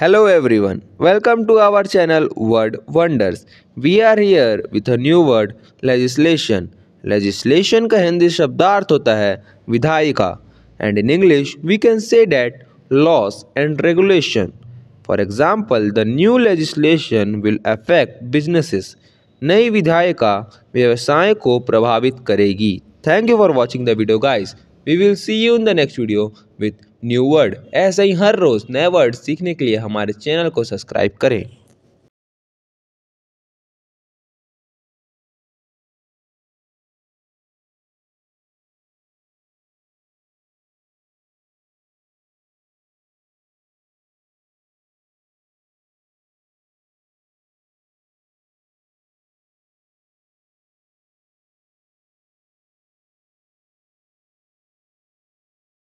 Hello everyone, welcome to our channel Word Wonders. We are here with a new word legislation. Legislation का हिंदी शब्दार्थ होता है विधायिका and in English we can say that laws and regulation. For example, the new legislation will affect businesses. नई विधायिका व्यवसाय को प्रभावित करेगी Thank you for watching the video guys. We will see you in the next video with new word ऐसे ही हर रोज़ नए word सीखने के लिए हमारे चैनल को सब्सक्राइब करें